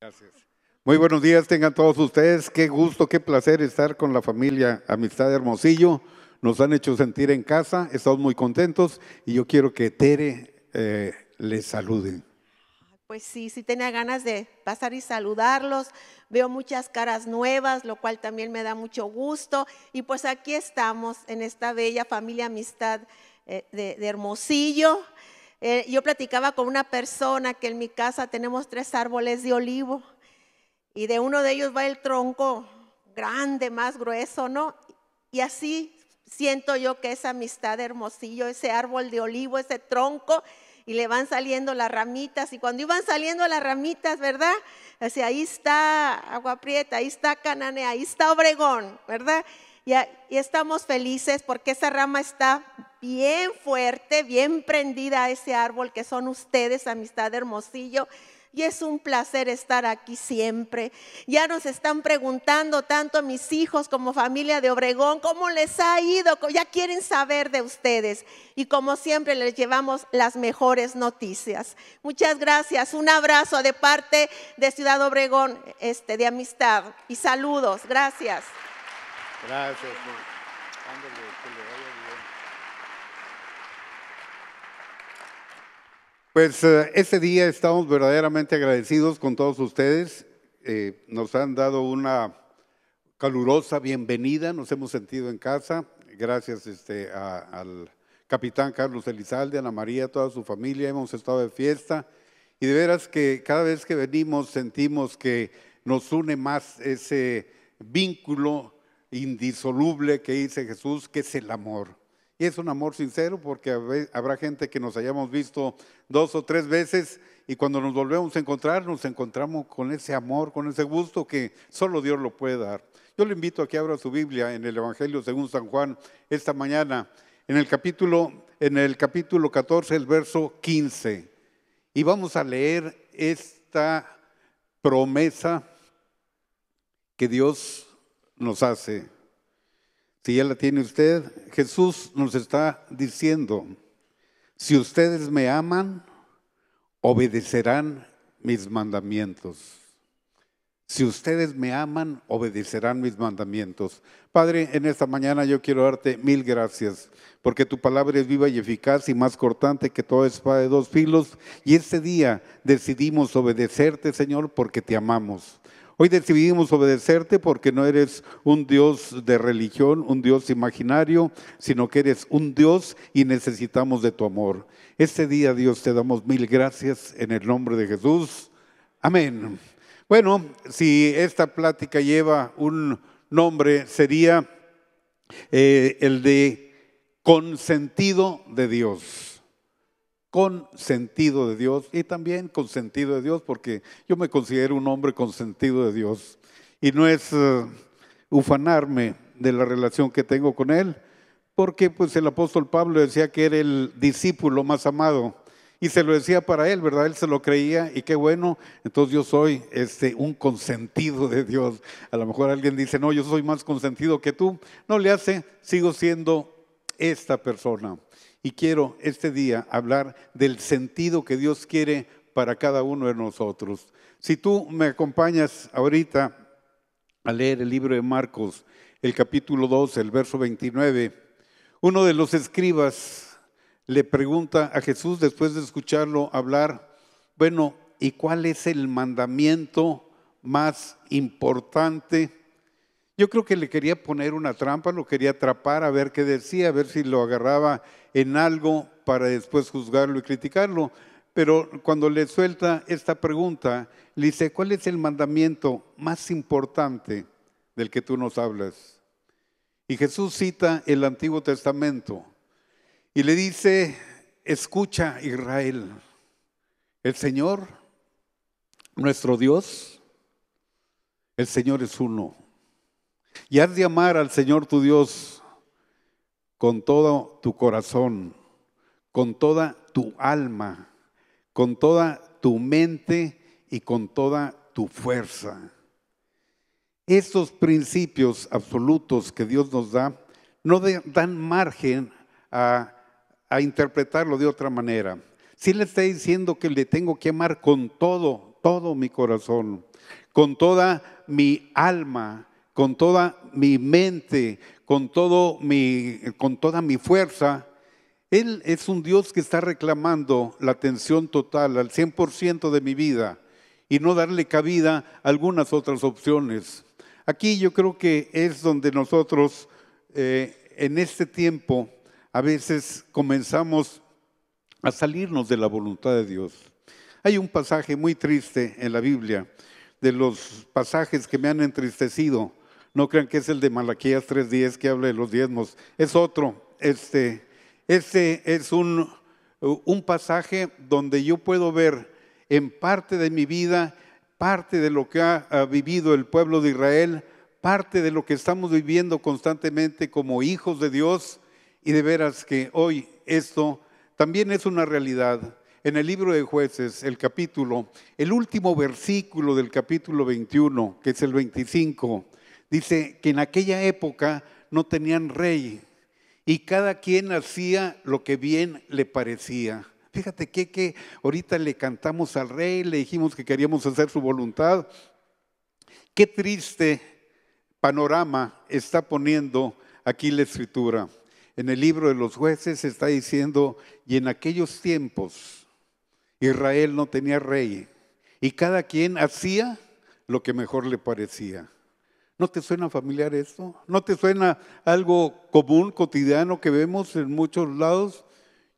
Gracias. Muy buenos días, tengan todos ustedes. Qué gusto, qué placer estar con la familia Amistad de Hermosillo. Nos han hecho sentir en casa, estamos muy contentos y yo quiero que Tere eh, les salude. Pues sí, sí tenía ganas de pasar y saludarlos. Veo muchas caras nuevas, lo cual también me da mucho gusto. Y pues aquí estamos en esta bella familia Amistad eh, de Hermosillo. Eh, yo platicaba con una persona que en mi casa tenemos tres árboles de olivo y de uno de ellos va el tronco grande, más grueso, ¿no? Y así siento yo que esa amistad Hermosillo, ese árbol de olivo, ese tronco, y le van saliendo las ramitas. Y cuando iban saliendo las ramitas, ¿verdad? Así ahí está Agua Prieta, ahí está Cananea, ahí está Obregón, ¿verdad? y, estamos felices porque esa rama está bien fuerte, bien prendida a ese árbol que son ustedes, amistad Hermosillo. Y es un placer estar aquí siempre. Ya nos están preguntando tanto mis hijos como familia de Obregón, cómo les ha ido, ya quieren saber de ustedes. Y como siempre les llevamos las mejores noticias. Muchas gracias, un abrazo de parte de Ciudad Obregón, este, de amistad y saludos, gracias. Gracias. Pues este día estamos verdaderamente agradecidos con todos ustedes. Eh, nos han dado una calurosa bienvenida, nos hemos sentido en casa. Gracias este, al capitán Carlos Elizalde, Ana María, toda su familia, hemos estado de fiesta. Y de veras que cada vez que venimos sentimos que nos une más ese vínculo indisoluble que dice Jesús, que es el amor. Y es un amor sincero porque habrá gente que nos hayamos visto dos o tres veces y cuando nos volvemos a encontrar nos encontramos con ese amor, con ese gusto que solo Dios lo puede dar. Yo le invito a que abra su Biblia en el Evangelio según San Juan esta mañana, en el capítulo, en el capítulo 14, el verso 15. Y vamos a leer esta promesa que Dios nos hace. Si ya la tiene usted, Jesús nos está diciendo, si ustedes me aman, obedecerán mis mandamientos. Si ustedes me aman, obedecerán mis mandamientos. Padre, en esta mañana yo quiero darte mil gracias, porque tu palabra es viva y eficaz y más cortante que toda espada de dos filos. Y este día decidimos obedecerte, Señor, porque te amamos. Hoy decidimos obedecerte porque no eres un Dios de religión, un Dios imaginario, sino que eres un Dios y necesitamos de tu amor. Este día, Dios, te damos mil gracias en el nombre de Jesús. Amén. Bueno, si esta plática lleva un nombre, sería eh, el de consentido de Dios con sentido de Dios y también con sentido de Dios, porque yo me considero un hombre con sentido de Dios. Y no es eh, ufanarme de la relación que tengo con Él, porque pues el apóstol Pablo decía que era el discípulo más amado y se lo decía para él, ¿verdad? Él se lo creía y qué bueno, entonces yo soy este, un consentido de Dios. A lo mejor alguien dice, no, yo soy más consentido que tú. No le hace, sigo siendo esta persona. Y quiero este día hablar del sentido que Dios quiere para cada uno de nosotros. Si tú me acompañas ahorita a leer el libro de Marcos, el capítulo 12, el verso 29, uno de los escribas le pregunta a Jesús después de escucharlo hablar, bueno, ¿y cuál es el mandamiento más importante yo creo que le quería poner una trampa, lo quería atrapar a ver qué decía, a ver si lo agarraba en algo para después juzgarlo y criticarlo. Pero cuando le suelta esta pregunta, le dice, ¿cuál es el mandamiento más importante del que tú nos hablas? Y Jesús cita el Antiguo Testamento y le dice, escucha Israel, el Señor, nuestro Dios, el Señor es uno. Y has de amar al Señor tu Dios con todo tu corazón, con toda tu alma, con toda tu mente y con toda tu fuerza. Estos principios absolutos que Dios nos da no dan margen a, interpretarlo de otra manera. Si le está diciendo que le tengo que amar con todo, todo mi corazón, con toda mi alma, con toda mi mente, con, todo mi, con toda mi fuerza. Él es un Dios que está reclamando la atención total al 100% de mi vida y no darle cabida a algunas otras opciones. Aquí yo creo que es donde nosotros eh, en este tiempo a veces comenzamos a salirnos de la voluntad de Dios. Hay un pasaje muy triste en la Biblia, de los pasajes que me han entristecido, no crean que es el de Malaquías 3.10 que habla de los diezmos. Es otro. Este, este es uh, un, pasaje donde yo puedo ver en parte de mi vida, parte de lo que ha, ha vivido el pueblo de Israel, parte de lo que estamos viviendo constantemente como hijos de Dios. Y de veras que hoy esto también es una realidad. En el libro de jueces, el capítulo, el último versículo del capítulo 21, que es el 25, Dice que en aquella época no tenían rey y cada quien hacía lo que bien le parecía. Fíjate que, ahorita le cantamos al rey, le dijimos que queríamos hacer su voluntad. Qué triste panorama está poniendo aquí la escritura. En el libro de los jueces está diciendo, y en aquellos tiempos Israel no tenía rey, y cada quien hacía lo que mejor le parecía. ¿No te suena familiar esto? ¿No te suena algo común, cotidiano que vemos en muchos lados?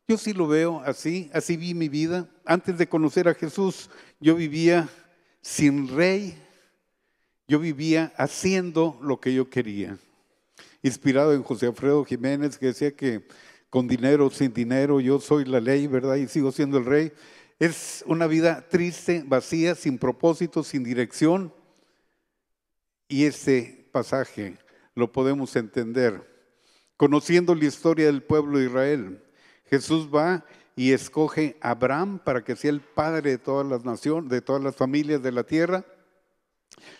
Yo sí lo veo así, así vi mi vida. Antes de conocer a Jesús, yo vivía sin rey, yo vivía haciendo lo que yo quería. Inspirado en José Alfredo Jiménez, que decía que con dinero o sin dinero yo soy la ley, ¿verdad? Y sigo siendo el rey. Es una vida triste, vacía, sin propósito, sin dirección. Y ese pasaje lo podemos entender. Conociendo la historia del pueblo de Israel, Jesús va y escoge a Abraham para que sea el padre de todas las naciones, de todas las familias de la tierra.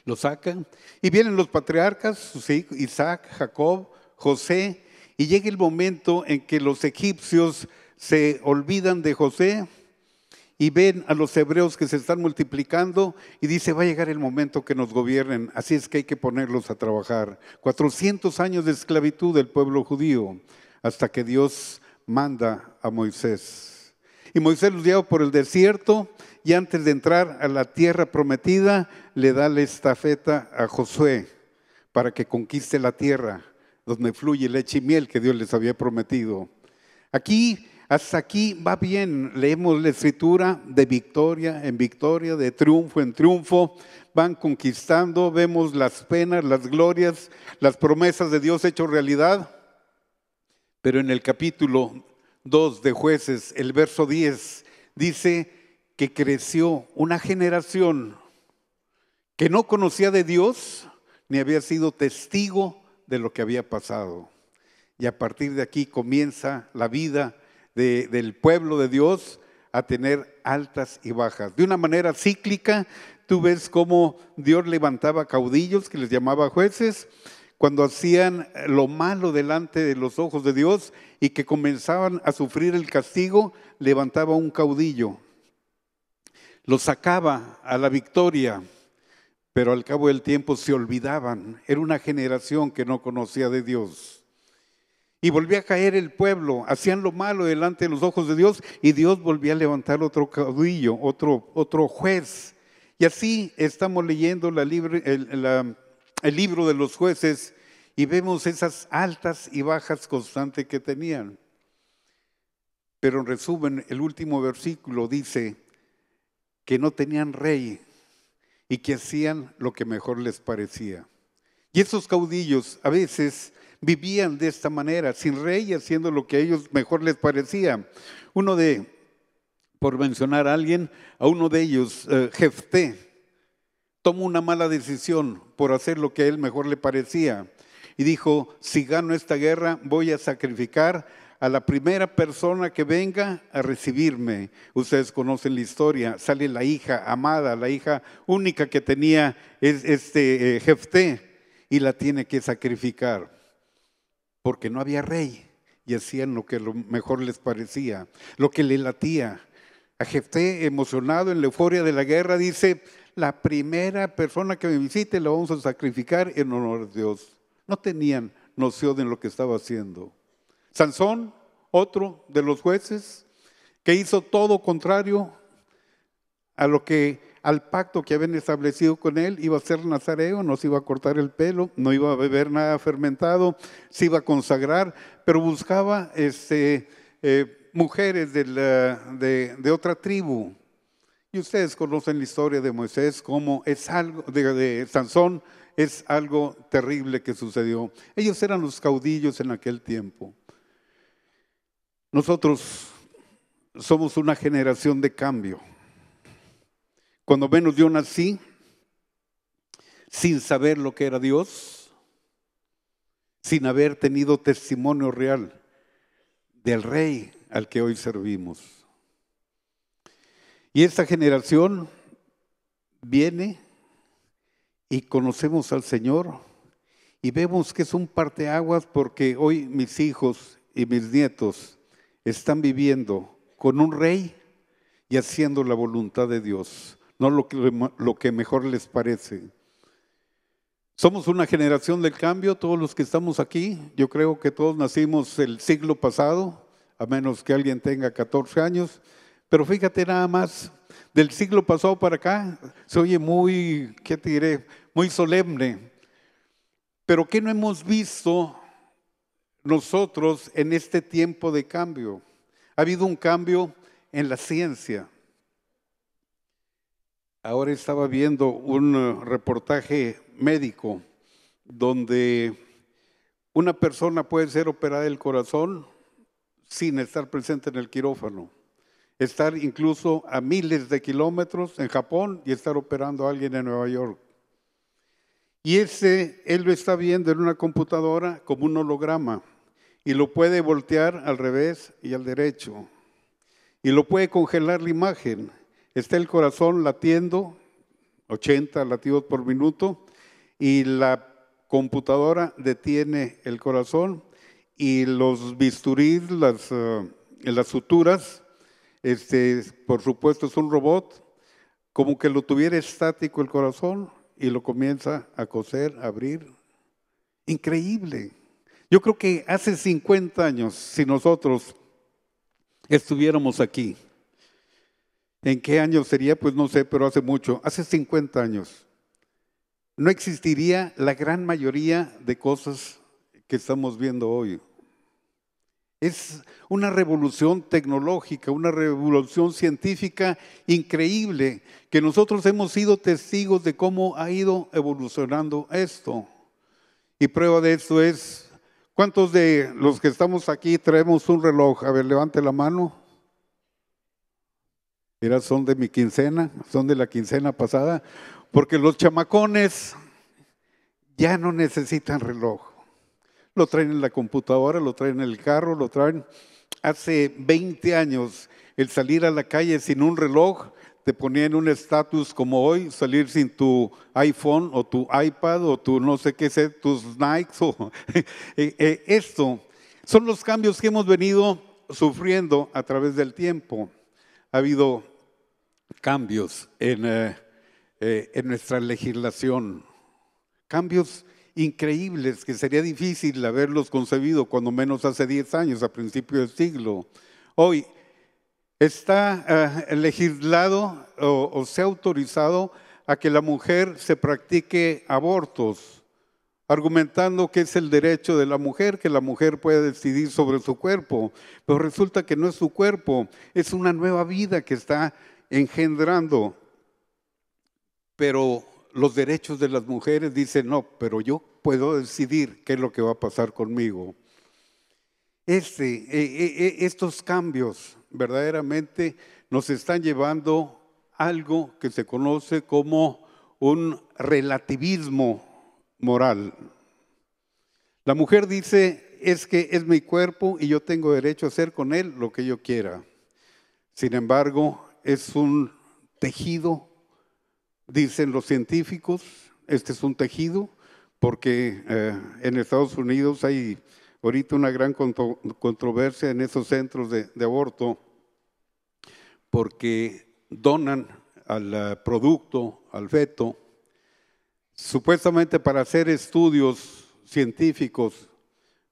Lo sacan y vienen los patriarcas, Isaac, Jacob, José, y llega el momento en que los egipcios se olvidan de José y ven a los hebreos que se están multiplicando y dice, va a llegar el momento que nos gobiernen, así es que hay que ponerlos a trabajar. 400 años de esclavitud del pueblo judío hasta que Dios manda a Moisés. Y Moisés los lleva por el desierto y antes de entrar a la tierra prometida le da la estafeta a Josué para que conquiste la tierra donde fluye leche y miel que Dios les había prometido. Aquí hasta aquí va bien, leemos la escritura de victoria en victoria, de triunfo en triunfo, van conquistando, vemos las penas, las glorias, las promesas de Dios hecho realidad. Pero en el capítulo 2 de jueces, el verso 10, dice que creció una generación que no conocía de Dios ni había sido testigo de lo que había pasado. Y a partir de aquí comienza la vida del pueblo de Dios a tener altas y bajas. De una manera cíclica, tú ves cómo Dios levantaba caudillos que les llamaba jueces cuando hacían lo malo delante de los ojos de Dios y que comenzaban a sufrir el castigo, levantaba un caudillo, lo sacaba a la victoria, pero al cabo del tiempo se olvidaban. Era una generación que no conocía de Dios. Y volvía a caer el pueblo, hacían lo malo delante de los ojos de Dios y Dios volvía a levantar otro caudillo, otro, otro juez. Y así estamos leyendo el, el libro de los jueces y vemos esas altas y bajas constantes que tenían. Pero en resumen, el último versículo dice que no tenían rey y que hacían lo que mejor les parecía. Y esos caudillos a veces vivían de esta manera, sin rey, haciendo lo que a ellos mejor les parecía. Uno de, por mencionar a alguien, a uno de ellos, eh, Jefté, tomó una mala decisión por hacer lo que a él mejor le parecía y dijo, si gano esta guerra voy a sacrificar a la primera persona que venga a recibirme. Ustedes conocen la historia, sale la hija amada, la hija única que tenía este eh, Jefté y la tiene que sacrificar porque no había rey y hacían lo que lo mejor les parecía, lo que le latía. A Jefté, emocionado en la euforia de la guerra, dice, la primera persona que me visite la vamos a sacrificar en honor a Dios. No tenían noción de lo que estaba haciendo. Sansón, otro de los jueces, que hizo todo contrario a lo que al pacto que habían establecido con él, iba a ser nazareo, no se iba a cortar el pelo, no iba a beber nada fermentado, se iba a consagrar, pero buscaba este, eh, mujeres de, otra tribu. Y ustedes conocen la historia de Moisés, como es algo, de Sansón, es algo terrible que sucedió. Ellos eran los caudillos en aquel tiempo. Nosotros somos una generación de cambio cuando menos yo nací, sin saber lo que era Dios, sin haber tenido testimonio real del rey al que hoy servimos. Y esta generación viene y conocemos al Señor y vemos que es un parteaguas porque hoy mis hijos y mis nietos están viviendo con un rey y haciendo la voluntad de Dios no lo que, lo que mejor les parece. Somos una generación del cambio, todos los que estamos aquí. Yo creo que todos nacimos el siglo pasado, a menos que alguien tenga 14 años. Pero fíjate nada más, del siglo pasado para acá se oye muy, ¿qué te diré? Muy solemne. Pero ¿qué no hemos visto nosotros en este tiempo de cambio? Ha habido un cambio en la ciencia. Ahora estaba viendo un eh, reportaje médico donde una persona puede ser operada del corazón sin estar presente en el quirófano, estar incluso a miles de kilómetros en Japón y estar operando a alguien en Nueva York. Y ese él lo está viendo en una computadora como un holograma y lo puede voltear al revés y al derecho y lo puede congelar la imagen está el corazón latiendo, 80 latidos por minuto, y la computadora detiene el corazón y los bisturís, eh, las, suturas, este, por supuesto es un robot, como que lo tuviera estático el corazón y lo comienza a coser, a abrir. Increíble. Yo creo que hace 50 años, si nosotros estuviéramos aquí, ¿En qué año sería? Pues no sé, pero hace mucho, hace 50 años. No existiría la gran mayoría de cosas que estamos viendo hoy. Es una revolución tecnológica, una revolución científica increíble, que nosotros hemos sido testigos de cómo ha ido evolucionando esto. Y prueba de esto es, ¿cuántos de los que estamos aquí traemos un reloj? A ver, levante la mano. Mira, son de mi quincena, son de la quincena pasada, porque los chamacones ya no necesitan reloj. Lo traen en la computadora, lo traen en el carro, lo traen. Hace 20 años el salir a la calle sin un reloj te ponía en un estatus como hoy, salir sin tu iPhone o tu iPad o tu no sé qué sé, tus Nikes o e, e, esto. Son los cambios que hemos venido sufriendo a través del tiempo ha habido cambios eh, eh, en, nuestra legislación, cambios increíbles que sería difícil haberlos concebido cuando menos hace 10 años, a principios del siglo. Hoy está eh, legislado o se ha autorizado a que la mujer se practique abortos argumentando que es el derecho de la mujer, que la mujer puede decidir sobre su cuerpo, pero resulta que no es su cuerpo, es una nueva vida que está engendrando. Pero los derechos de las mujeres dicen, no, pero yo puedo decidir qué es lo que va a pasar conmigo. Este, e, e, e, estos cambios verdaderamente nos están llevando a algo que se conoce como un relativismo moral. La mujer dice, es que es mi cuerpo y yo tengo derecho a hacer con él lo que yo quiera. Sin embargo, es un tejido, dicen los científicos, este es un tejido, porque eh, en Estados Unidos hay ahorita una gran controversia en esos centros de, de aborto, porque donan al eh, producto, al feto, supuestamente para hacer estudios científicos,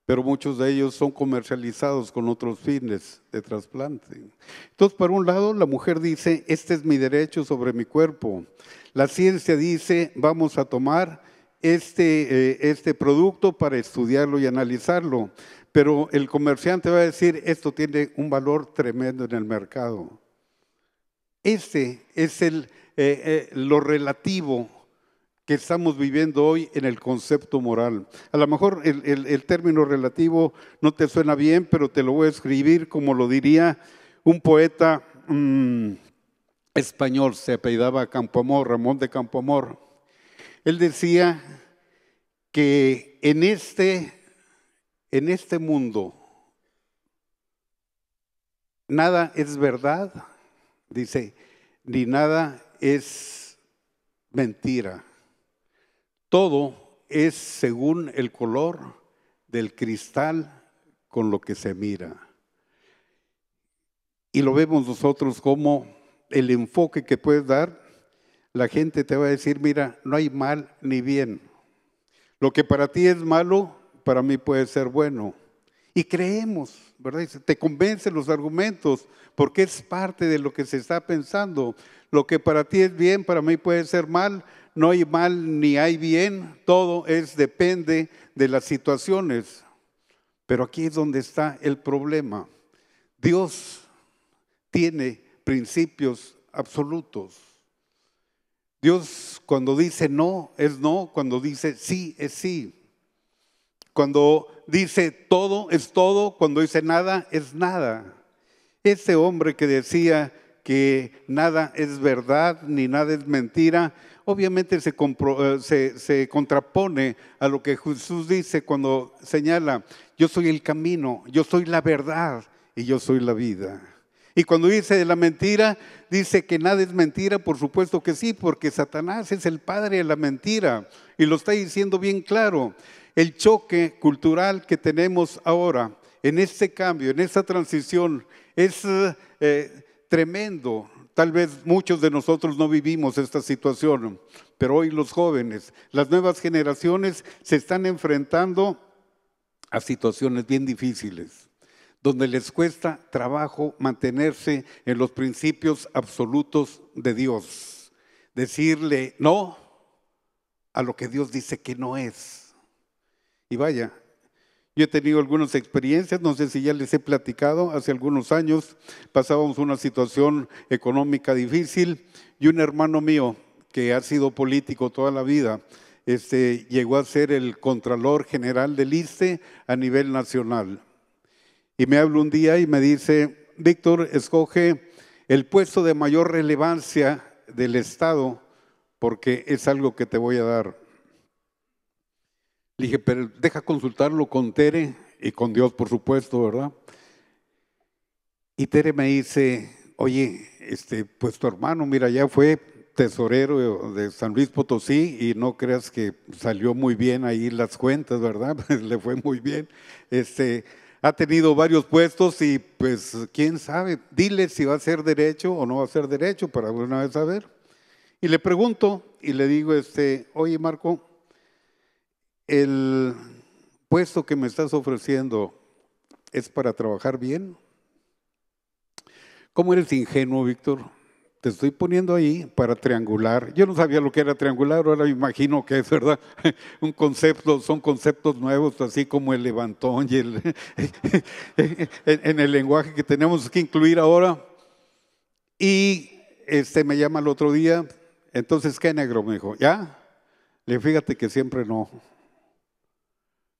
pero muchos de ellos son comercializados con otros fines de trasplante. Entonces, por un lado, la mujer dice, este es mi derecho sobre mi cuerpo. La ciencia dice, vamos a tomar este, eh, este producto para estudiarlo y analizarlo, pero el comerciante va a decir, esto tiene un valor tremendo en el mercado. Este es el, eh, eh, lo relativo que estamos viviendo hoy en el concepto moral. A lo mejor el, término relativo no te suena bien, pero te lo voy a escribir como lo diría un poeta mm, español, se apellidaba Campoamor, Ramón de Campoamor. Él decía que en este, en este mundo nada es verdad, dice, ni nada es mentira todo es según el color del cristal con lo que se mira. Y lo vemos nosotros como el enfoque que puedes dar, la gente te va a decir, mira, no hay mal ni bien. Lo que para ti es malo, para mí puede ser bueno. Y creemos, ¿verdad? Te convencen los argumentos porque es parte de lo que se está pensando. Lo que para ti es bien, para mí puede ser mal. No hay mal ni hay bien. Todo es depende de las situaciones. Pero aquí es donde está el problema. Dios tiene principios absolutos. Dios cuando dice no es no, cuando dice sí es sí. Cuando dice todo es todo, cuando dice nada es nada. Ese hombre que decía que nada es verdad ni nada es mentira, obviamente eh, se, contrapone a lo que Jesús dice cuando señala, yo soy el camino, yo soy la verdad y yo soy la vida. Y cuando dice de la mentira, dice que nada es mentira, por supuesto que sí, porque Satanás es el padre de la mentira y lo está diciendo bien claro el choque cultural que tenemos ahora, en este cambio, en esta transición, es eh, tremendo. Tal vez muchos de nosotros no vivimos esta situación, pero hoy los jóvenes, las nuevas generaciones se están enfrentando a situaciones bien difíciles, donde les cuesta trabajo mantenerse en los principios absolutos de Dios, decirle no a lo que Dios dice que no es y vaya, yo he tenido algunas experiencias, no sé si ya les he platicado, hace algunos años pasábamos una situación económica difícil y un hermano mío, que ha sido político toda la vida, este, llegó a ser el Contralor General del ISTE a nivel nacional. Y me habla un día y me dice, Víctor, escoge el puesto de mayor relevancia del Estado porque es algo que te voy a dar. Le dije, pero deja consultarlo con Tere y con Dios, por supuesto, ¿verdad? Y Tere me dice, oye, este, pues tu hermano, mira, ya fue tesorero de San Luis Potosí y no creas que salió muy bien ahí las cuentas, ¿verdad? Pues, le fue muy bien. Este, ha tenido varios puestos y pues quién sabe, dile si va a ser derecho o no va a ser derecho para una vez saber. Y le pregunto y le digo, este, oye Marco, el puesto que me estás ofreciendo es para trabajar bien? ¿Cómo eres ingenuo, Víctor? Te estoy poniendo ahí para triangular. Yo no sabía lo que era triangular, ahora me imagino que es verdad. Un concepto, son conceptos nuevos, así como el levantón y el. en el lenguaje que tenemos que incluir ahora. Y este me llama el otro día, entonces, ¿qué negro? Me dijo, ¿ya? Le fíjate que siempre no.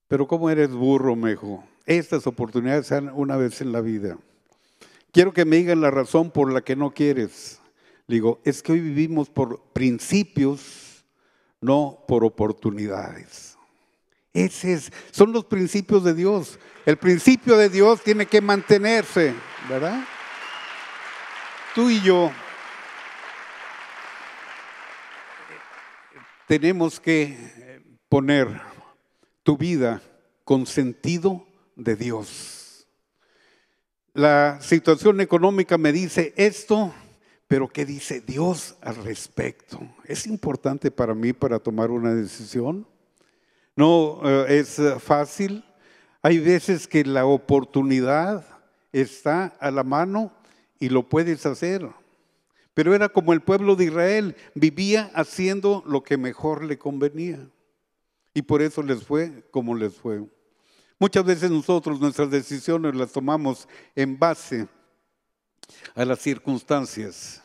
Pero ¿cómo eres burro, Mejo? Estas oportunidades son una vez en la vida. Quiero que me digan la razón por la que no quieres. digo, es que hoy vivimos por principios, no por oportunidades. Ese son los principios de Dios. El principio de Dios tiene que mantenerse, ¿verdad? Tú y yo tenemos que poner tu vida con sentido de Dios. La situación económica me dice esto, pero ¿qué dice Dios al respecto? ¿Es importante para mí para tomar una decisión? No eh, es eh, fácil. Hay veces que la oportunidad está a la mano y lo puedes hacer. Pero era como el pueblo de Israel, vivía haciendo lo que mejor le convenía. Y por eso les fue como les fue. Muchas veces nosotros nuestras decisiones las tomamos en base a las circunstancias.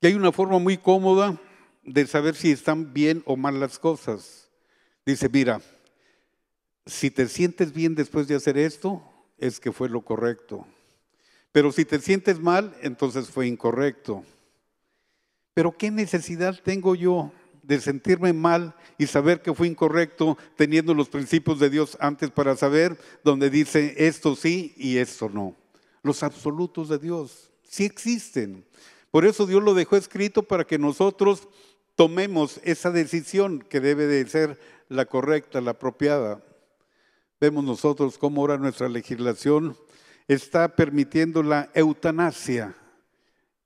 Y hay una forma muy cómoda de saber si están bien o mal las cosas. Dice, mira, si te sientes bien después de hacer esto, es que fue lo correcto. Pero si te sientes mal, entonces fue incorrecto. Pero ¿qué necesidad tengo yo de sentirme mal y saber que fue incorrecto teniendo los principios de Dios antes para saber donde dice esto sí y esto no. Los absolutos de Dios sí existen. Por eso Dios lo dejó escrito para que nosotros tomemos esa decisión que debe de ser la correcta, la apropiada. Vemos nosotros cómo ahora nuestra legislación está permitiendo la eutanasia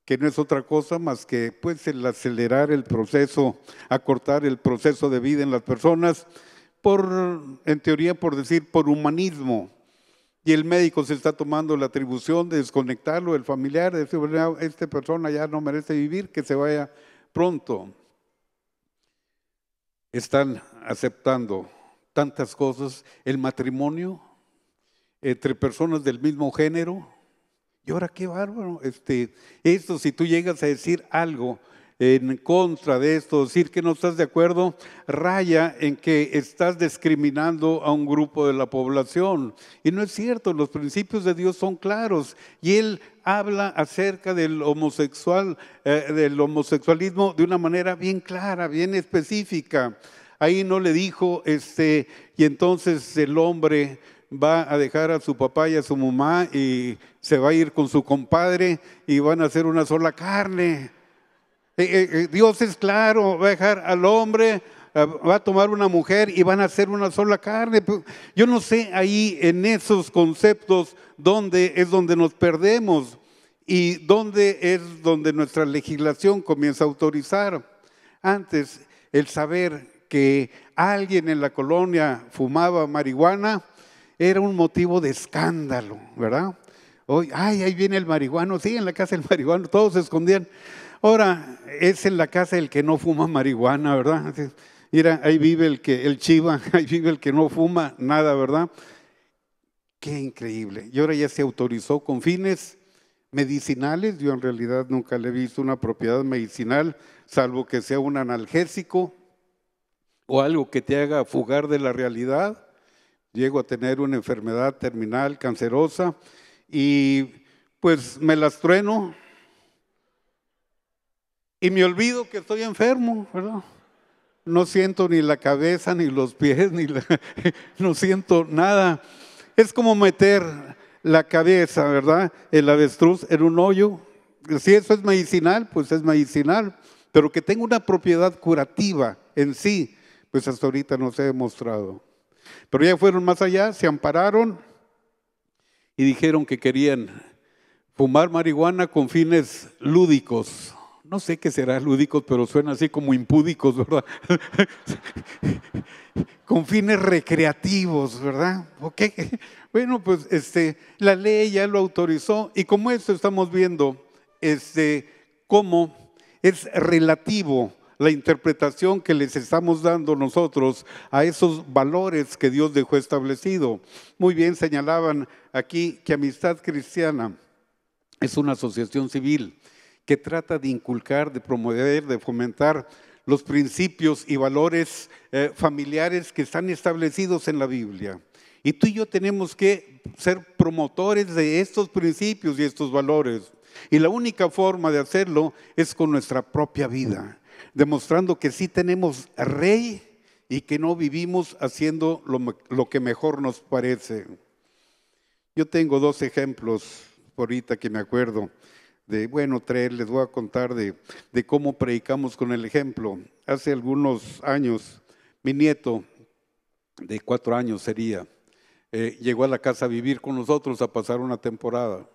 que no es otra cosa más que pues el acelerar el proceso, acortar el proceso de vida en las personas por en teoría por decir por humanismo. Y el médico se está tomando la atribución de desconectarlo el familiar, de decir, esta persona ya no merece vivir, que se vaya pronto. Están aceptando tantas cosas, el matrimonio entre personas del mismo género, y ahora qué bárbaro, este, esto si tú llegas a decir algo en contra de esto, decir que no estás de acuerdo, raya en que estás discriminando a un grupo de la población. Y no es cierto, los principios de Dios son claros. Y Él habla acerca del homosexual, eh, del homosexualismo de una manera bien clara, bien específica. Ahí no le dijo, este, y entonces el hombre va a dejar a su papá y a su mamá y se va a ir con su compadre y van a hacer una sola carne. Eh, eh, eh, Dios es claro, va a dejar al hombre, va a tomar una mujer y van a hacer una sola carne. Yo no sé ahí en esos conceptos dónde es donde nos perdemos y dónde es donde nuestra legislación comienza a autorizar. Antes, el saber que alguien en la colonia fumaba marihuana era un motivo de escándalo, ¿verdad? Hoy, ay, ahí viene el marihuano, sí, en la casa del marihuano, todos se escondían. Ahora es en la casa el que no fuma marihuana, ¿verdad? Mira, ahí vive el que, el chiva, ahí vive el que no fuma nada, ¿verdad? Qué increíble. Y ahora ya se autorizó con fines medicinales. Yo en realidad nunca le he visto una propiedad medicinal, salvo que sea un analgésico o algo que te haga fugar de la realidad llego a tener una enfermedad terminal cancerosa y pues me las trueno y me olvido que estoy enfermo, ¿verdad? No siento ni la cabeza, ni los pies, ni no siento nada. Es como meter la cabeza, ¿verdad? El avestruz en un hoyo. Si eso es medicinal, pues es medicinal, pero que tenga una propiedad curativa en sí, pues hasta ahorita no se ha demostrado. Pero ya fueron más allá, se ampararon y dijeron que querían fumar marihuana con fines lúdicos. No sé qué será lúdicos, pero suena así como impúdicos, ¿verdad? con fines recreativos, ¿verdad? Bueno, pues este, la ley ya lo autorizó y como esto estamos viendo, este, cómo es relativo la interpretación que les estamos dando nosotros a esos valores que Dios dejó establecido. Muy bien señalaban aquí que Amistad Cristiana es una asociación civil que trata de inculcar, de promover, de fomentar los principios y valores eh, familiares que están establecidos en la Biblia. Y tú y yo tenemos que ser promotores de estos principios y estos valores. Y la única forma de hacerlo es con nuestra propia vida demostrando que sí tenemos rey y que no vivimos haciendo lo, que mejor nos parece. Yo tengo dos ejemplos ahorita que me acuerdo de, bueno, tres, les voy a contar de, cómo predicamos con el ejemplo. Hace algunos años, mi nieto, de cuatro años sería, eh, llegó a la casa a vivir con nosotros a pasar una temporada.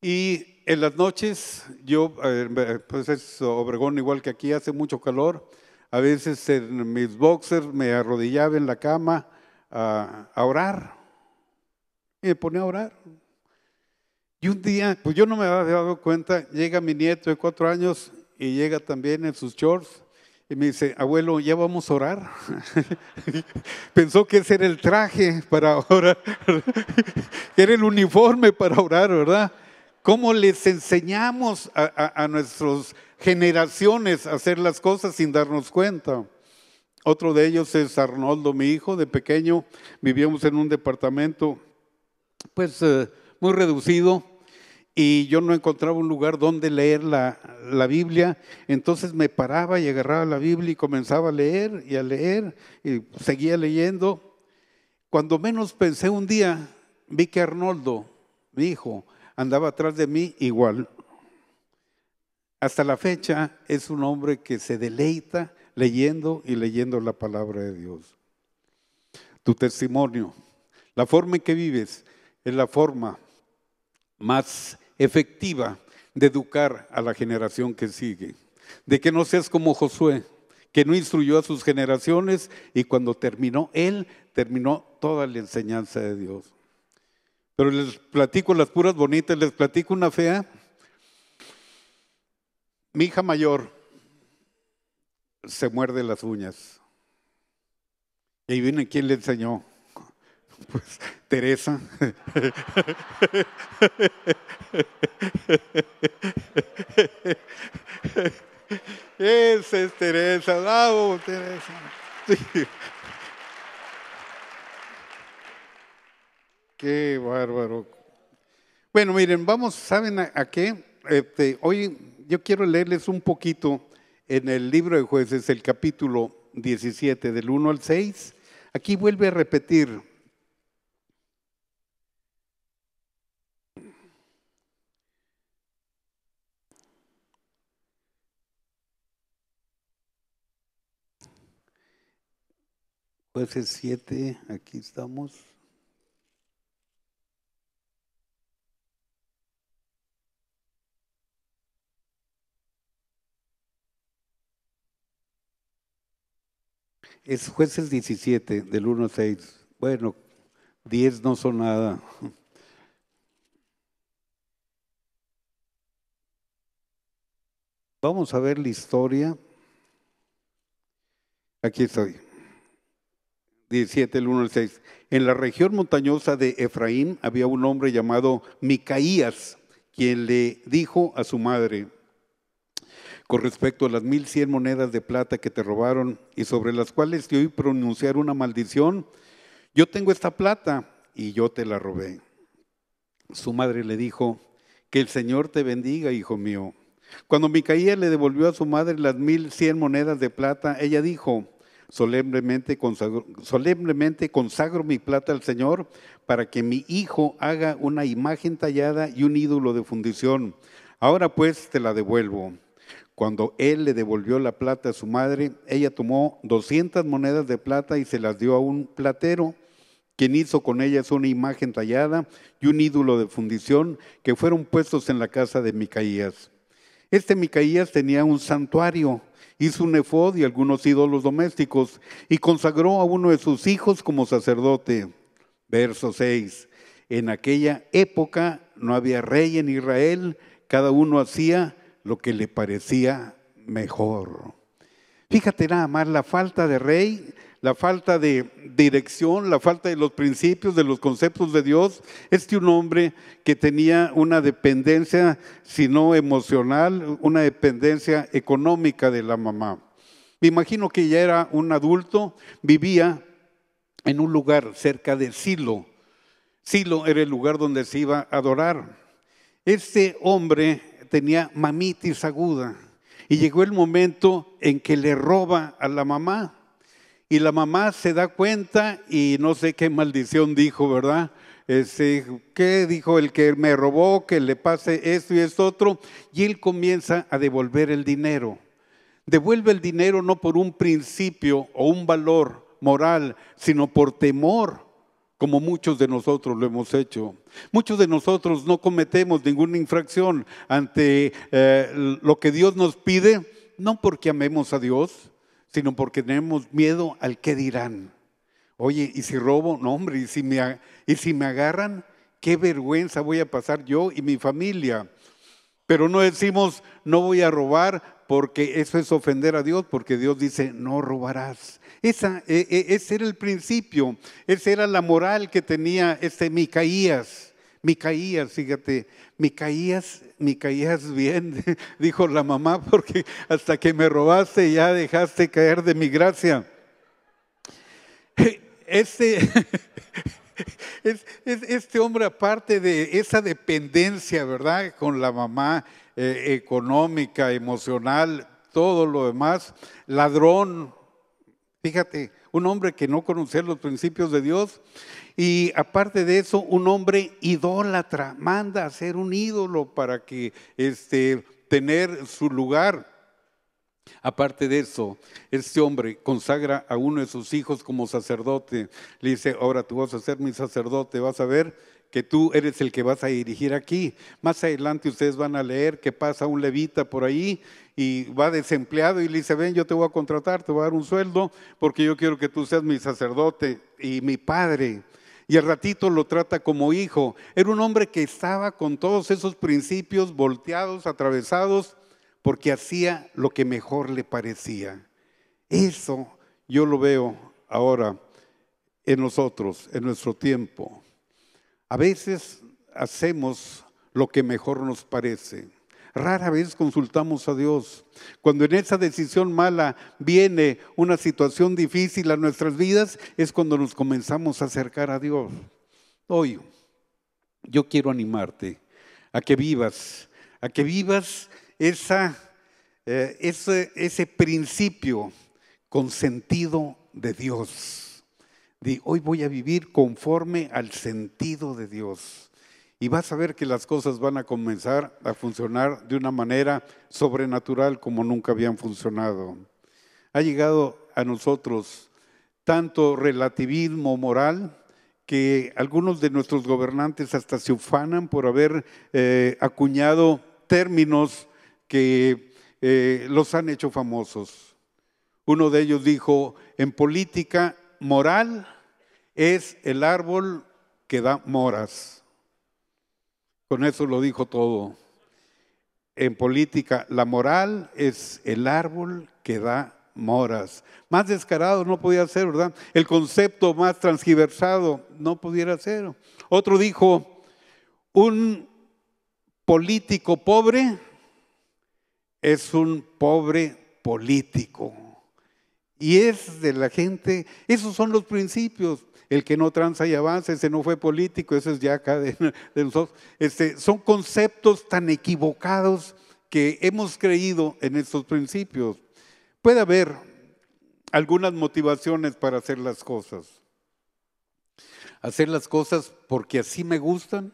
Y en las noches, yo, pues es Obregón igual que aquí, hace mucho calor. A veces en mis boxers me arrodillaba en la cama a, a orar. Y me ponía a orar. Y un día, pues yo no me había dado cuenta, llega mi nieto de cuatro años y llega también en sus shorts y me dice, abuelo, ya vamos a orar. Pensó que ese era el traje para orar, que era el uniforme para orar, ¿verdad? cómo les enseñamos a, nuestras generaciones a hacer las cosas sin darnos cuenta. Otro de ellos es Arnoldo, mi hijo, de pequeño vivíamos en un departamento pues eh, muy reducido y yo no encontraba un lugar donde leer la, la, Biblia, entonces me paraba y agarraba la Biblia y comenzaba a leer y a leer y seguía leyendo. Cuando menos pensé un día, vi que Arnoldo, mi hijo, andaba atrás de mí igual. Hasta la fecha es un hombre que se deleita leyendo y leyendo la palabra de Dios. Tu testimonio, la forma en que vives es la forma más efectiva de educar a la generación que sigue. De que no seas como Josué, que no instruyó a sus generaciones y cuando terminó él, terminó toda la enseñanza de Dios. Pero les platico las puras bonitas, les platico una fea. Mi hija mayor se muerde las uñas. Y viene quien le enseñó. Pues Teresa. Esa es Teresa, bravo Teresa. Sí. Qué bárbaro. Bueno, miren, vamos, ¿saben a, qué? Este, hoy yo quiero leerles un poquito en el libro de jueces, el capítulo 17, del 1 al 6. Aquí vuelve a repetir. Jueces 7, aquí estamos. Es jueces 17, del 1 al 6. Bueno, 10 no son nada. Vamos a ver la historia. Aquí estoy. 17, el 1 al 6. En la región montañosa de Efraín había un hombre llamado Micaías, quien le dijo a su madre, con respecto a las mil cien monedas de plata que te robaron y sobre las cuales te oí pronunciar una maldición, yo tengo esta plata y yo te la robé. Su madre le dijo, que el Señor te bendiga, hijo mío. Cuando Micaía le devolvió a su madre las mil cien monedas de plata, ella dijo, solemnemente solemnemente consagro mi plata al Señor para que mi hijo haga una imagen tallada y un ídolo de fundición. Ahora pues te la devuelvo. Cuando él le devolvió la plata a su madre, ella tomó 200 monedas de plata y se las dio a un platero, quien hizo con ellas una imagen tallada y un ídolo de fundición que fueron puestos en la casa de Micaías. Este Micaías tenía un santuario, hizo un efod y algunos ídolos domésticos y consagró a uno de sus hijos como sacerdote. Verso 6. En aquella época no había rey en Israel, cada uno hacía lo que le parecía mejor. Fíjate nada más la falta de rey, la falta de dirección, la falta de los principios, de los conceptos de Dios. Este un hombre que tenía una dependencia, si no emocional, una dependencia económica de la mamá. Me imagino que ya era un adulto, vivía en un lugar cerca de Silo. Silo era el lugar donde se iba a adorar. Este hombre tenía mamitis aguda y llegó el momento en que le roba a la mamá y la mamá se da cuenta y no sé qué maldición dijo, ¿verdad? ese ¿Qué dijo el que me robó? Que le pase esto y esto otro. Y él comienza a devolver el dinero. Devuelve el dinero no por un principio o un valor moral, sino por temor como muchos de nosotros lo hemos hecho. Muchos de nosotros no cometemos ninguna infracción ante eh, lo que Dios nos pide, no porque amemos a Dios, sino porque tenemos miedo al que dirán. Oye, ¿y si robo? No, hombre, ¿y si me, y si me agarran? ¿Qué vergüenza voy a pasar yo y mi familia? Pero no decimos, no voy a robar porque eso es ofender a Dios, porque Dios dice, no robarás. Esa, e, e, ese era el principio, esa era la moral que tenía este Micaías. Micaías, fíjate, Micaías, Micaías bien, dijo la mamá, porque hasta que me robaste ya dejaste caer de mi gracia. Este, es, este hombre, aparte de esa dependencia, ¿verdad? Con la mamá eh, económica, emocional, todo lo demás, ladrón, fíjate, un hombre que no conocía los principios de Dios. Y aparte de eso, un hombre idólatra, manda a ser un ídolo para que este, tener su lugar. Aparte de eso, este hombre consagra a uno de sus hijos como sacerdote. Le dice, ahora tú vas a ser mi sacerdote, vas a ver que tú eres el que vas a dirigir aquí. Más adelante ustedes van a leer que pasa un levita por ahí y va desempleado y le dice, ven, yo te voy a contratar, te voy a dar un sueldo porque yo quiero que tú seas mi sacerdote y mi padre y al ratito lo trata como hijo. Era un hombre que estaba con todos esos principios volteados, atravesados, porque hacía lo que mejor le parecía. Eso yo lo veo ahora en nosotros, en nuestro tiempo. A veces hacemos lo que mejor nos parece. Rara vez consultamos a Dios. Cuando en esa decisión mala viene una situación difícil a nuestras vidas, es cuando nos comenzamos a acercar a Dios. Hoy yo quiero animarte a que vivas, a que vivas esa, eh, ese, principio con sentido de Dios. de hoy voy a vivir conforme al sentido de Dios. Y vas a ver que las cosas van a comenzar a funcionar de una manera sobrenatural como nunca habían funcionado. Ha llegado a nosotros tanto relativismo moral que algunos de nuestros gobernantes hasta se ufanan por haber eh, acuñado términos que eh, los han hecho famosos. Uno de ellos dijo, en política moral es el árbol que da moras. Con eso lo dijo todo. En política, la moral es el árbol que da moras. Más descarado no podía ser, ¿verdad? El concepto más transgiversado no pudiera ser. Otro dijo, un político pobre es un pobre político. Y es de la gente, esos son los principios. El que no tranza y avanza, ese no fue político, ese es ya acá de, nosotros. Este, son conceptos tan equivocados que hemos creído en estos principios. Puede haber algunas motivaciones para hacer las cosas. Hacer las cosas porque así me gustan.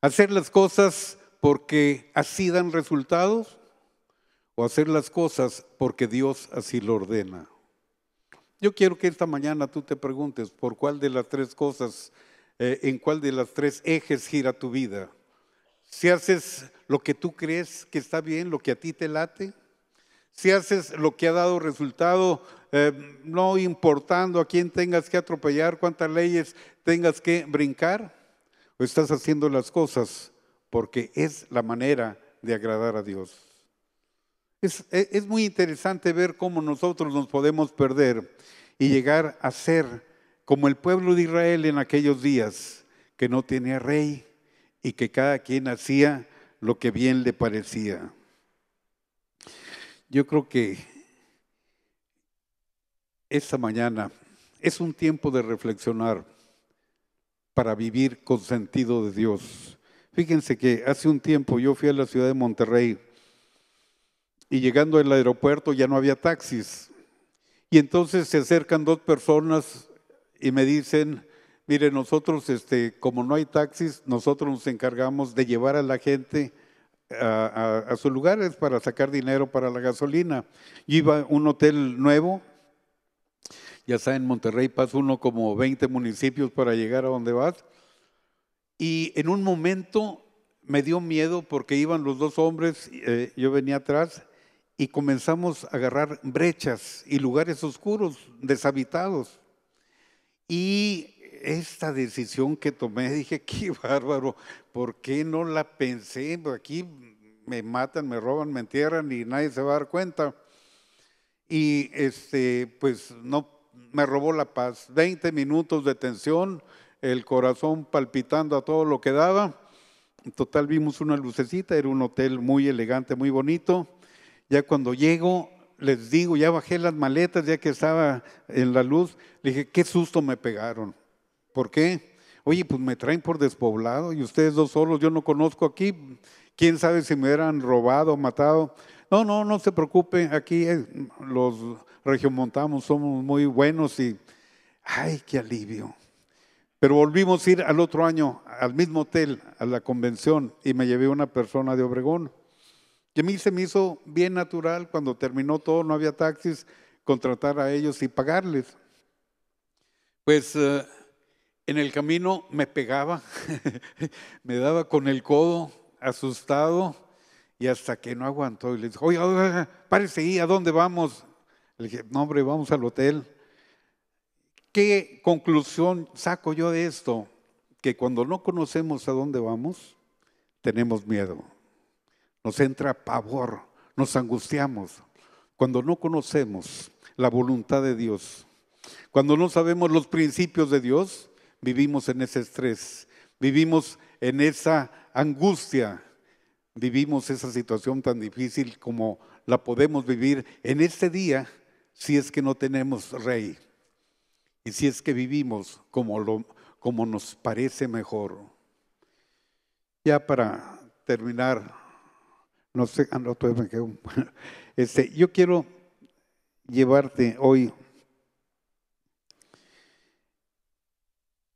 Hacer las cosas porque así dan resultados o hacer las cosas porque Dios así lo ordena. Yo quiero que esta mañana tú te preguntes por cuál de las tres cosas, eh, en cuál de las tres ejes gira tu vida. Si haces lo que tú crees que está bien, lo que a ti te late, si haces lo que ha dado resultado, eh, no importando a quién tengas que atropellar, cuántas leyes tengas que brincar, o estás haciendo las cosas porque es la manera de agradar a Dios. Es, e, es, muy interesante ver cómo nosotros nos podemos perder y llegar a ser como el pueblo de Israel en aquellos días, que no tenía rey y que cada quien hacía lo que bien le parecía. Yo creo que esta mañana es un tiempo de reflexionar para vivir con sentido de Dios, Fíjense que hace un tiempo yo fui a la ciudad de Monterrey y llegando al aeropuerto ya no había taxis. Y entonces se acercan dos personas y me dicen, mire, nosotros, este, como no hay taxis, nosotros nos encargamos de llevar a la gente a, sus lugares para sacar dinero para la gasolina. Yo iba a un hotel nuevo, ya saben, en Monterrey pasa uno como 20 municipios para llegar a donde vas. Y en un momento me dio miedo porque iban los dos hombres, eh, yo venía atrás, y comenzamos a agarrar brechas y lugares oscuros, deshabitados. Y esta decisión que tomé, dije, qué bárbaro, ¿por qué no la pensé? Aquí me matan, me roban, me entierran y nadie se va a dar cuenta. Y este, pues no me robó la paz. 20 minutos de tensión, el corazón palpitando a todo lo que daba. En total vimos una lucecita, era un hotel muy elegante, muy bonito. Ya cuando llego, les digo, ya bajé las maletas, ya que estaba en la luz, le dije, qué susto me pegaron. ¿Por qué? Oye, pues me traen por despoblado y ustedes dos solos, yo no conozco aquí, quién sabe si me hubieran robado, matado. No, no, no se preocupe, aquí eh, los regiomontanos somos muy buenos y, ay, qué alivio. Pero volvimos a ir al otro año al mismo hotel, a la convención, y me llevé una persona de Obregón. Y a mí se me hizo bien natural cuando terminó todo, no había taxis, contratar a ellos y pagarles. Pues eh, en el camino me pegaba, me daba con el codo, asustado, y hasta que no aguantó. Y le dije, ¡Oye, párese ¿a dónde vamos? Le dije, no, hombre, vamos al hotel. ¿Qué conclusión saco yo de esto? Que cuando no conocemos a dónde vamos, tenemos miedo. Nos entra pavor, nos angustiamos. Cuando no conocemos la voluntad de Dios, cuando no sabemos los principios de Dios, vivimos en ese estrés, vivimos en esa angustia, vivimos esa situación tan difícil como la podemos vivir en este día si es que no tenemos rey. Y si es que vivimos como, lo, como nos parece mejor. Ya para terminar, no sé, ah, este, yo quiero llevarte hoy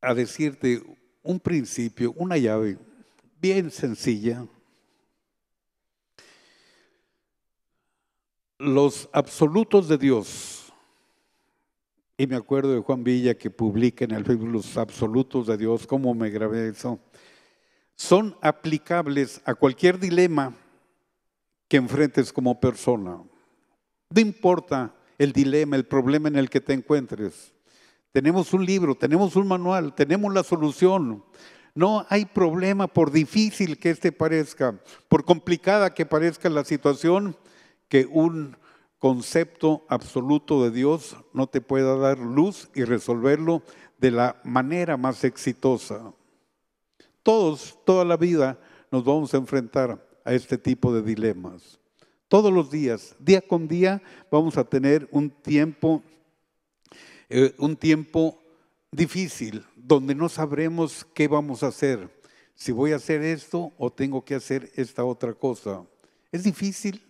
a decirte un principio, una llave bien sencilla. Los absolutos de Dios y me acuerdo de Juan Villa que publica en el Facebook Los Absolutos de Dios, cómo me grabé eso. Son aplicables a cualquier dilema que enfrentes como persona. No importa el dilema, el problema en el que te encuentres. Tenemos un libro, tenemos un manual, tenemos la solución. No hay problema, por difícil que este parezca, por complicada que parezca la situación, que un concepto absoluto de Dios no te pueda dar luz y resolverlo de la manera más exitosa. Todos, toda la vida, nos vamos a enfrentar a este tipo de dilemas. Todos los días, día con día, vamos a tener un tiempo, eh, un tiempo difícil, donde no sabremos qué vamos a hacer, si voy a hacer esto o tengo que hacer esta otra cosa. Es difícil,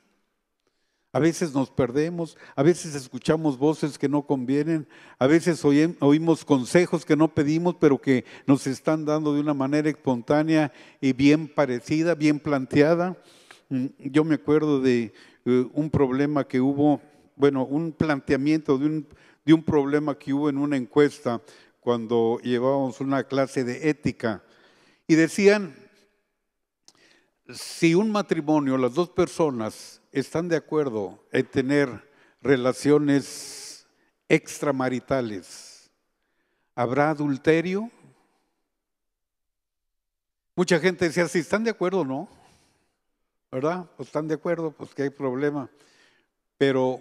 a veces nos perdemos, a veces escuchamos voces que no convienen, a veces oímos consejos que no pedimos, pero que nos están dando de una manera espontánea y bien parecida, bien planteada. Mm, yo me acuerdo de eh, un problema que hubo, bueno, un planteamiento de un, de un problema que hubo en una encuesta cuando llevábamos una clase de ética. Y decían, si un matrimonio, las dos personas, están de acuerdo en tener relaciones extramaritales, ¿habrá adulterio? Mucha gente decía, si están de acuerdo, o no. ¿Verdad? Pues están de acuerdo, pues que hay problema. Pero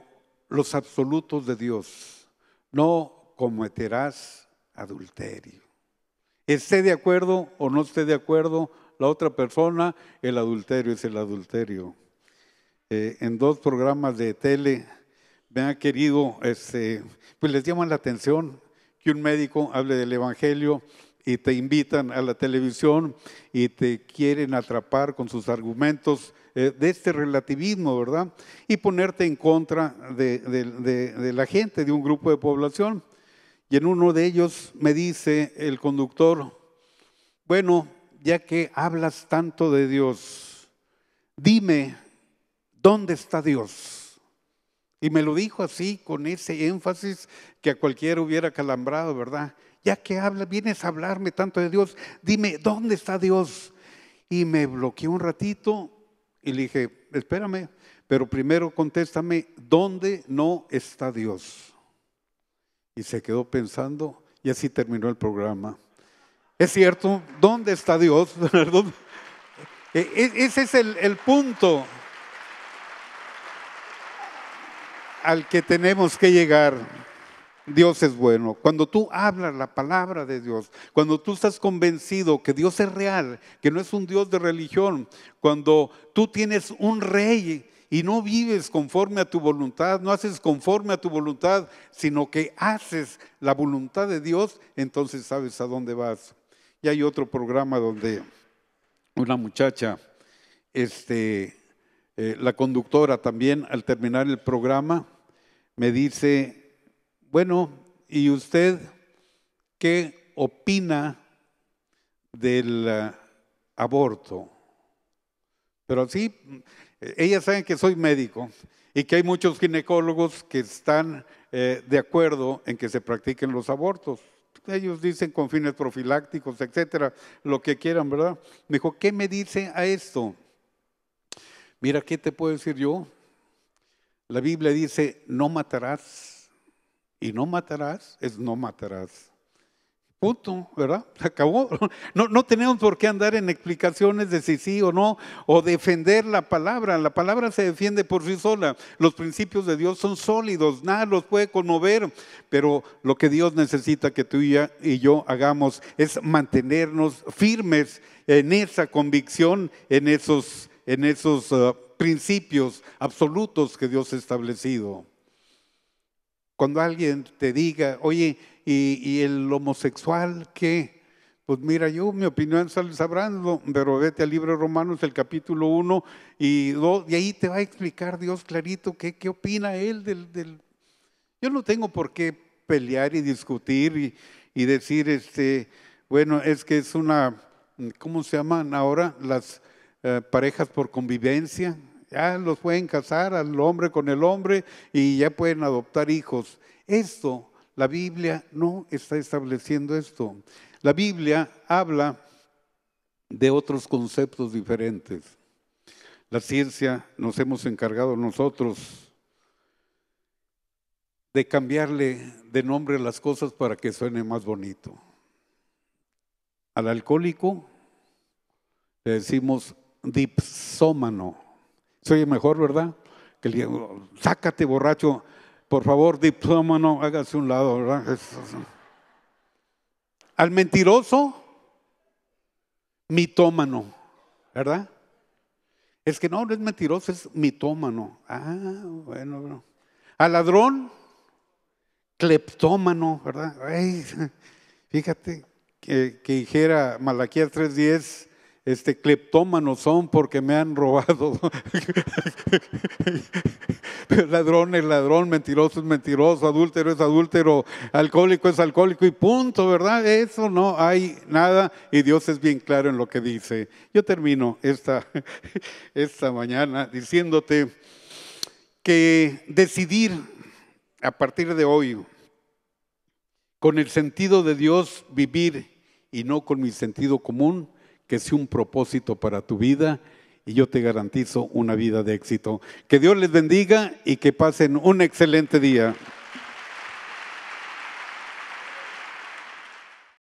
los absolutos de Dios, no cometerás adulterio. Esté de acuerdo o no esté de acuerdo la otra persona, el adulterio es el adulterio. Eh, en dos programas de tele me han querido, este, pues les llama la atención que un médico hable del Evangelio y te invitan a la televisión y te quieren atrapar con sus argumentos eh, de este relativismo, ¿verdad? Y ponerte en contra de la gente, de un grupo de población. Y en uno de ellos me dice el conductor, bueno, ya que hablas tanto de Dios, dime ¿dónde está Dios? Y me lo dijo así, con ese énfasis que a cualquiera hubiera calambrado, ¿verdad? Ya que habla, vienes a hablarme tanto de Dios, dime, ¿dónde está Dios? Y me bloqueó un ratito y le dije, espérame, pero primero contéstame, ¿dónde no está Dios? Y se quedó pensando y así terminó el programa. Es cierto, ¿dónde está Dios? E, e, ese es el, el punto. al que tenemos que llegar. Dios es bueno. Cuando tú hablas la palabra de Dios, cuando tú estás convencido que Dios es real, que no es un Dios de religión, cuando tú tienes un rey y no vives conforme a tu voluntad, no haces conforme a tu voluntad, sino que haces la voluntad de Dios, entonces sabes a dónde vas. Y hay otro programa donde una muchacha, este, eh, la conductora también, al terminar el programa, me dice, bueno, ¿y usted qué opina del eh, aborto? Pero sí, ellas saben que soy médico y que hay muchos ginecólogos que están eh, de acuerdo en que se practiquen los abortos. Ellos dicen con fines profilácticos, etcétera, lo que quieran, ¿verdad? Me dijo, ¿qué me dice a esto? Mira, ¿qué te puedo decir yo? La Biblia dice, no matarás. Y no matarás es no matarás. Punto, ¿verdad? Se acabó. No, tenemos por qué andar en explicaciones de si sí o no, o defender la palabra. La palabra se defiende por sí sola. Los principios de Dios son sólidos, nada los puede conmover. Pero lo que Dios necesita que tú y yo hagamos es mantenernos firmes en esa convicción, en esos, en esos uh, principios absolutos que Dios ha establecido. Cuando alguien te diga, oye, ¿y, el homosexual qué? Pues mira, yo mi opinión sabrando pero vete al libro de Romanos, el capítulo 1 y 2, y ahí te va a explicar Dios clarito qué, qué opina él del, Yo no tengo por qué pelear y discutir y, decir, este, bueno, es que es una, ¿cómo se llaman ahora? Las eh, parejas por convivencia. Ya los pueden casar al hombre con el hombre y ya pueden adoptar hijos. Esto, la Biblia no está estableciendo esto. La Biblia habla de otros conceptos diferentes. La ciencia nos hemos encargado nosotros de cambiarle de nombre a las cosas para que suene más bonito. Al alcohólico le decimos dipsómano. Soy mejor, ¿verdad? Que el oh, sácate borracho, por favor, diptómano hágase un lado, ¿verdad? Al mentiroso, mitómano, ¿verdad? Es que no, no es mentiroso, es mitómano. Ah, bueno, bueno. Al ladrón, cleptómano, ¿verdad? fíjate que, que dijera Malaquías 3.10, este, cleptómanos son porque me han robado. ladrón es ladrón, mentiroso es mentiroso, adúltero es adúltero, alcohólico es alcohólico y punto, ¿verdad? Eso no hay nada y Dios es bien claro en lo que dice. Yo termino esta, esta mañana diciéndote que decidir a partir de hoy con el sentido de Dios vivir y no con mi sentido común, que sea un propósito para tu vida y yo te garantizo una vida de éxito. Que Dios les bendiga y que pasen un excelente día.